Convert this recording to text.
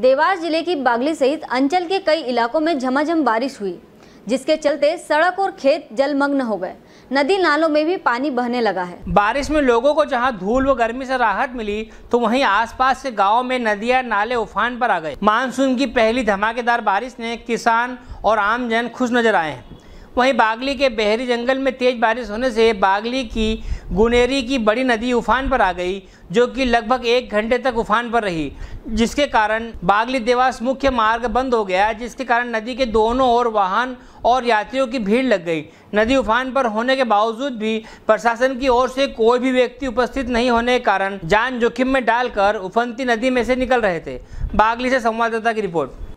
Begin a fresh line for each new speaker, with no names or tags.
देवास जिले की बागली सहित अंचल के कई इलाकों में झमाझम बारिश हुई जिसके चलते सड़क और खेत जलमग्न हो गए नदी नालों में भी पानी बहने लगा है
बारिश में लोगों को जहां धूल व गर्मी से राहत मिली तो वहीं आसपास के गांव में नदियां नाले उफान पर आ गए मानसून की पहली धमाकेदार बारिश ने किसान और आमजन खुश नजर आए वहीं बागली के बहरी जंगल में तेज बारिश होने से बागली की गुनेरी की बड़ी नदी उफान पर आ गई जो कि लगभग एक घंटे तक उफान पर रही जिसके कारण बागली देवास मुख्य मार्ग बंद हो गया जिसके कारण नदी के दोनों ओर वाहन और यात्रियों की भीड़ लग गई नदी उफान पर होने के बावजूद भी प्रशासन की ओर से कोई भी व्यक्ति उपस्थित नहीं होने के कारण जान जोखिम में डालकर उफनती नदी में से निकल रहे थे बागली से संवाददाता की रिपोर्ट